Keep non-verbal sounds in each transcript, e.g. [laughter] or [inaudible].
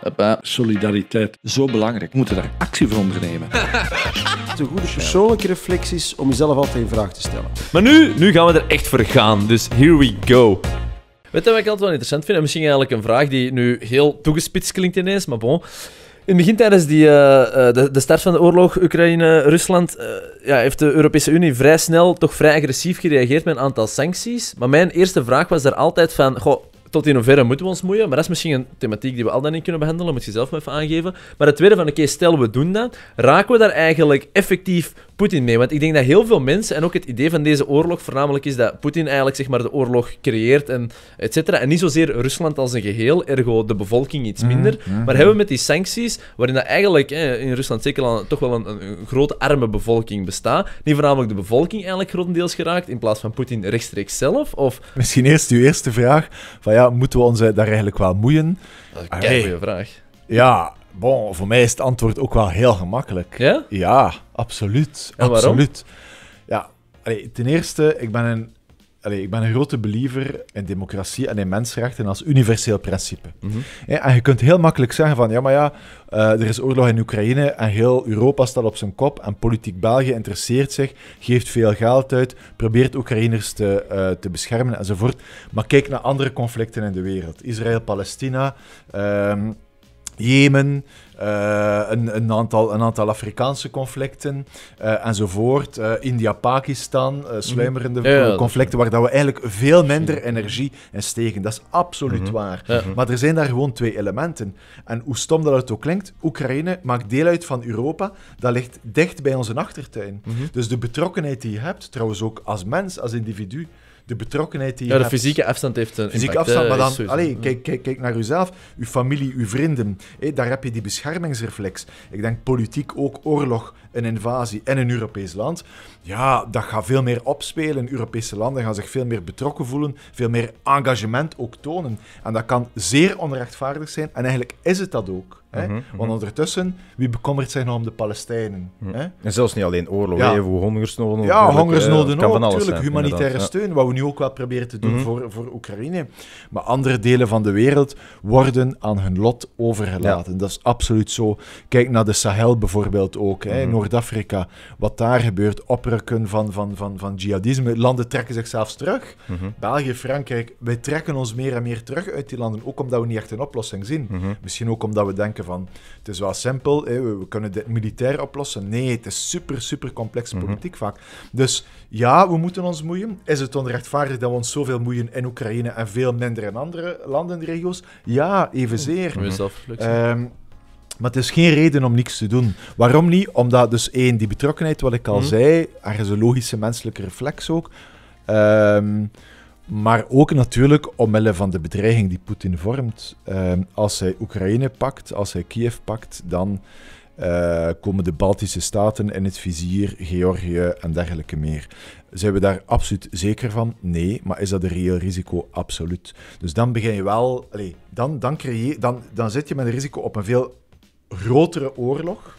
Hoppa. Solidariteit. Zo belangrijk. We moeten daar actie voor ondernemen. [laughs] Een goede persoonlijke reflecties om jezelf altijd in vraag te stellen. Maar nu, nu gaan we er echt voor gaan. Dus here we go. Weet je wat ik altijd wel interessant vind? En misschien eigenlijk een vraag die nu heel toegespitst klinkt ineens, maar bon. In het begin tijdens die, eh, eh, de, de, start van de oorlog Oekraïne-Rusland eh, ja, heeft de Europese Unie vrij snel, toch vrij agressief gereageerd met een aantal sancties. Maar mijn eerste vraag was daar altijd van, goh, tot in hoeverre moeten we ons moeien. Maar dat is misschien een thematiek die we al dan niet kunnen behandelen. Moet je zelf maar even aangeven. Maar het tweede van, oké, okay, stel we doen dat. Raken we daar eigenlijk effectief Poetin mee. Want ik denk dat heel veel mensen, en ook het idee van deze oorlog voornamelijk is dat Poetin eigenlijk zeg maar, de oorlog creëert en et cetera. En niet zozeer Rusland als een geheel, ergo de bevolking iets mhm, minder. Mhm. Maar hebben we met die sancties, waarin dat eigenlijk in Rusland zeker al, toch wel een, grote arme bevolking bestaat, niet voornamelijk de bevolking eigenlijk grotendeels geraakt, in plaats van Poetin rechtstreeks zelf? Of... Misschien eerst uw eerste vraag, van ja, moeten we ons daar eigenlijk wel moeien? Dat is een ah, goede vraag. Ja, Bon, voor mij is het antwoord ook wel heel gemakkelijk. Ja? Ja, absoluut. absoluut. Ja, ten eerste, ik ben, een, ik ben een grote believer in democratie en in mensenrechten als universeel principe. Mhm. en je kunt heel makkelijk zeggen van, ja maar ja, eh, er is oorlog in Oekraïne en heel Europa staat op zijn kop en politiek België interesseert zich, geeft veel geld uit, probeert Oekraïners te, eh, te beschermen enzovoort. Maar kijk naar andere conflicten in de wereld. Israël, Palestina... Ehm, Jemen, eh, een, aantal, een aantal Afrikaanse conflicten eh, enzovoort. Eh, India-Pakistan, mhm. sluimerende conflicten waar dat we eigenlijk veel minder energie in steken. Dat is absoluut mhm. waar. Maar er zijn daar gewoon twee elementen. En hoe stom dat het ook klinkt, Oekraïne maakt deel uit van Europa. Dat ligt dicht bij onze achtertuin. Mhm. Dus de betrokkenheid die je hebt, trouwens ook als mens, als individu, de betrokkenheid die je ja, de fysieke afstand heeft een Fysieke afstand, maar dan, mm. kijk, kijk, naar uzelf, uw familie, uw vrienden. daar heb je die beschermingsreflex. Ik denk politiek ook oorlog, een invasie en een Europees land. Ja, dat gaat veel meer opspelen. Europese landen gaan zich veel meer betrokken voelen, veel meer engagement ook tonen. En dat kan zeer onrechtvaardig zijn. En eigenlijk is het dat ook. Mhm, Want mhm. ondertussen, wie bekommert zich nou om de Palestijnen? Mhm. Hè? En zelfs niet alleen oorlog, we hongersnoden. Ja, hongersnoden eh, ook, natuurlijk. Humanitaire steun, wat we nu ook wel proberen te doen voor, voor Oekraïne. Maar andere delen van de wereld worden aan hun lot overgelaten. Dat is absoluut zo. Kijk naar de Sahel bijvoorbeeld ook, Noord-Afrika. Wat daar gebeurt, oprukken van, van, van, van jihadisme. Landen trekken zichzelf terug. België, Frankrijk, wij trekken ons meer en meer terug uit die landen. Ook omdat we niet echt een oplossing zien. Misschien ook omdat we denken van het is wel simpel, we kunnen dit militair oplossen. Nee, het is super, super complex mhm. politiek vaak. Dus ja, we moeten ons moeien. Is het onrechtvaardig dat we ons zoveel moeien in Oekraïne en veel minder in andere landen en regio's? Ja, evenzeer. Mm -hmm. Maar het is geen reden om niks te doen. Waarom niet? Omdat dus één, die betrokkenheid, wat ik al mhm. zei, -hmm. zei, een logische menselijke reflex ook. Um, maar ook natuurlijk omwille van de bedreiging die Poetin vormt. Ehm, als hij Oekraïne pakt, als hij Kiev pakt, dan eh, komen de Baltische staten in het vizier, Georgië en dergelijke meer. Zijn we daar absoluut zeker van? Nee, maar is dat een reëel risico? Absoluut. Dus dan begin je wel, dan, dan, creëer, dan, dan zit je met een risico op een veel grotere oorlog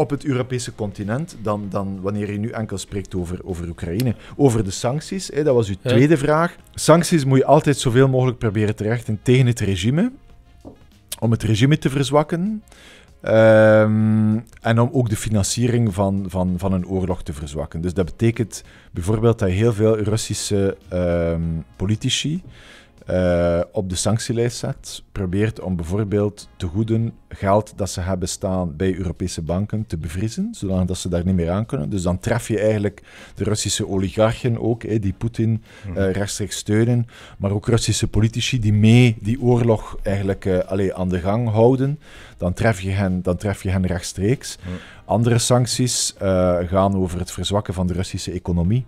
op het Europese continent dan, dan wanneer je nu enkel spreekt over, over Oekraïne. Over de sancties, hè, dat was uw tweede vraag. Sancties moet je altijd zoveel mogelijk proberen te rechten tegen het regime, om het regime te verzwakken. Ehm, en om ook de financiering van, van, van een oorlog te verzwakken. Dus dat betekent bijvoorbeeld dat heel veel Russische ehm, politici eh, op de sanctielijst zet, probeert om bijvoorbeeld te goeden geld dat ze hebben staan bij Europese banken te bevriezen, zodat ze daar niet meer aan kunnen. Dus dan tref je eigenlijk de Russische oligarchen ook, die Poetin eh, mhm. rechtstreeks steunen, maar ook Russische politici die mee die oorlog eigenlijk eh, alleen aan de gang houden. Dan tref je hen, dan tref je hen rechtstreeks. Mhm. Andere sancties gaan over het verzwakken van de Russische economie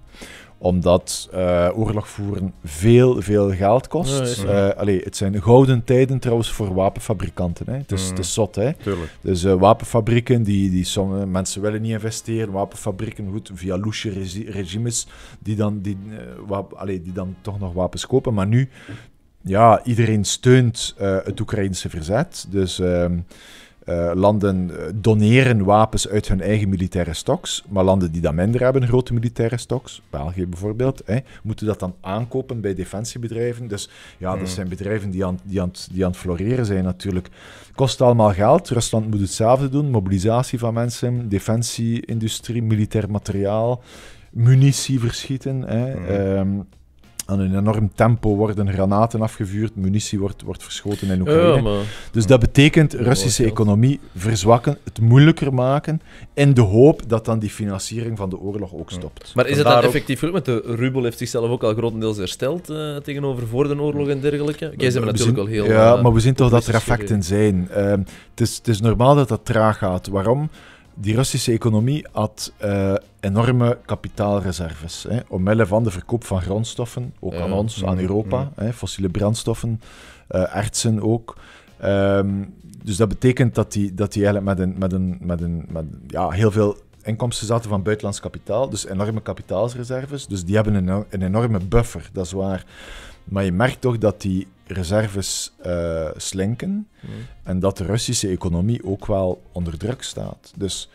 omdat eh, oorlog voeren veel, veel geld kost. Eh, allee, het zijn gouden tijden trouwens voor wapenfabrikanten. Hè. Het, is, mm. zot, hè. Tuurlijk. Dus eh, wapenfabrieken, die, die sommige mensen willen niet investeren. Wapenfabrieken, goed, via louche regimes, die dan, die, wap, allee, die dan toch nog wapens kopen. Maar nu, ja, iedereen steunt het Oekraïnse verzet. Dus... Ehm, eh, landen eh, doneren wapens uit hun eigen militaire stocks, maar landen die dat minder hebben, grote militaire stocks, België bijvoorbeeld, hè, moeten dat dan aankopen bij defensiebedrijven. Dus ja, dat hmm. zijn bedrijven die aan, die, aan, die aan het floreren zijn natuurlijk. Kost allemaal geld, Rusland moet hetzelfde doen, mobilisatie van mensen, defensieindustrie, militair materiaal, munitie verschieten. Hè, hmm. ehm, aan een enorm tempo worden granaten afgevuurd, munitie wordt, wordt verschoten in Oekraïne. Dus dat betekent Russische economie verzwakken, het moeilijker maken, in de hoop dat dan die financiering van de oorlog ook stopt. Maar is het dan effectief goed? Want de rubel heeft zichzelf ook al grotendeels hersteld eh, tegenover voor de oorlog en dergelijke. zijn eh, natuurlijk al heel... Ja, eh, maar we zien toch dat er effecten zijn. het, is, het is normaal dat dat traag gaat. Waarom? die Russische economie had eh, enorme kapitaalreserves. Hè, omwille van de verkoop van grondstoffen, ook aan ons, aan mm-hmm. Europa, mm-hmm. hè, fossiele brandstoffen, uh, ook. Ehm, dus dat betekent dat die, dat die eigenlijk met, een, met, een, met, een, met ja, heel veel inkomsten zaten van buitenlands kapitaal, dus enorme kapitaalsreserves. Dus die hebben een, een enorme buffer, dat is waar. Maar je merkt toch dat die reserves uh, slinken hmm. en dat de Russische economie ook wel onder druk staat. Dus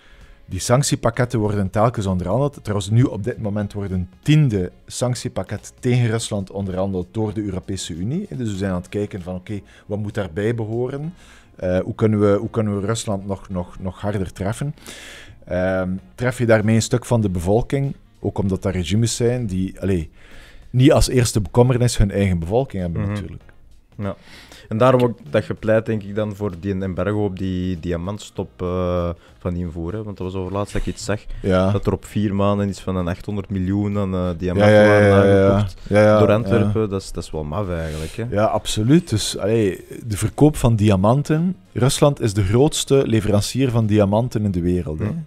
die sanctiepakketten worden telkens onderhandeld. Trouwens, nu op dit moment wordt een tiende sanctiepakket tegen Rusland onderhandeld door de Europese Unie. Dus we zijn aan het kijken van oké, wat moet daarbij behoren? Eh, hoe, kunnen we, hoe kunnen we Rusland nog, nog, nog harder treffen? Ehm, tref je daarmee een stuk van de bevolking, ook omdat er regimes zijn die allez, niet als eerste bekommernis hun eigen bevolking hebben mhm. natuurlijk. Ja. En daarom ook dat gepleit, denk ik, dan voor die embargo op die diamantstop eh, van die invoeren. Want dat was over laatst dat ik iets zag. Dat er op vier maanden iets van een 800 miljoen aan uh, diamanten ja, door Antwerpen. Dat, is, dat is wel maf eigenlijk. Hè? Ja, absoluut. Dus de verkoop van diamanten. Rusland is de grootste leverancier van diamanten in de wereld. Hè? Hmm.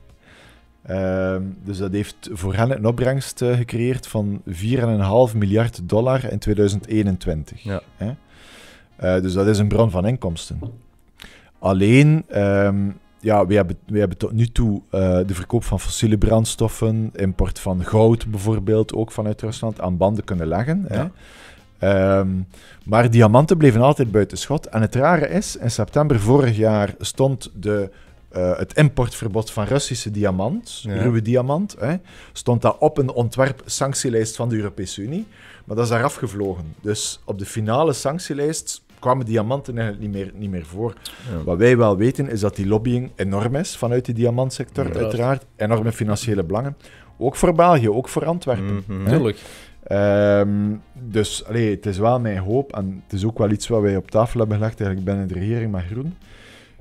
Ehm, dus dat heeft voor hen een opbrengst eh, gecreëerd van 4,5 miljard dollar in 2021. Ja. Hè? Eh, dus dat is een bron van inkomsten. Alleen, ehm, ja, we hebben, hebben tot nu toe eh, de verkoop van fossiele brandstoffen, import van goud bijvoorbeeld, ook vanuit Rusland, aan banden kunnen leggen. Hè? Ehm, maar diamanten bleven altijd buiten schot. En het rare is, in september vorig jaar stond de, eh, het importverbod van Russische diamant, ruwe diamant, hè, stond dat op een ontwerp-sanctielijst van de Europese Unie. Maar dat is daar afgevlogen. Dus op de finale sanctielijst kwamen diamanten eigenlijk niet meer, niet meer voor. Wat wij wel weten is dat die lobbying enorm is vanuit de diamantsector, uiteraard. Enorme financiële belangen. Ook voor België, ook voor Antwerpen. Natuurlijk. Mhm. Ehm, dus allee, het is wel mijn hoop, en het is ook wel iets wat wij op tafel hebben gelegd eigenlijk binnen de regering met Groen,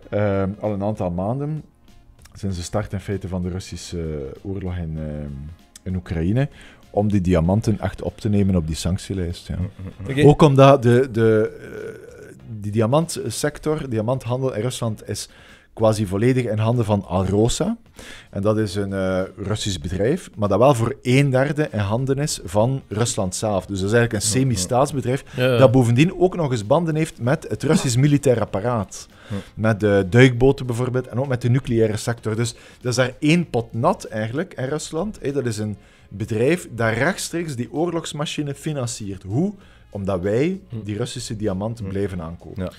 ehm, al een aantal maanden, sinds de start in feite van de Russische eh, oorlog in, ehm, in Oekraïne, om die diamanten echt op te nemen op die sanctielijst. Ja. Mhm. Okay. Ook omdat de, de, die diamantsector, diamanthandel in Rusland is quasi volledig in handen van Alrosa. En dat is een eh, Russisch bedrijf, maar dat wel voor een derde in handen is van Rusland zelf. Dus dat is eigenlijk een semi-staatsbedrijf dat bovendien ook nog eens banden heeft met het Russisch militair apparaat. Met de duikboten bijvoorbeeld en ook met de nucleaire sector. Dus dat is daar één pot nat eigenlijk in Rusland. dat is een bedrijf dat rechtstreeks die oorlogsmachine financiert. Hoe? Omdat wij die Russische diamanten mm. bleven aankopen.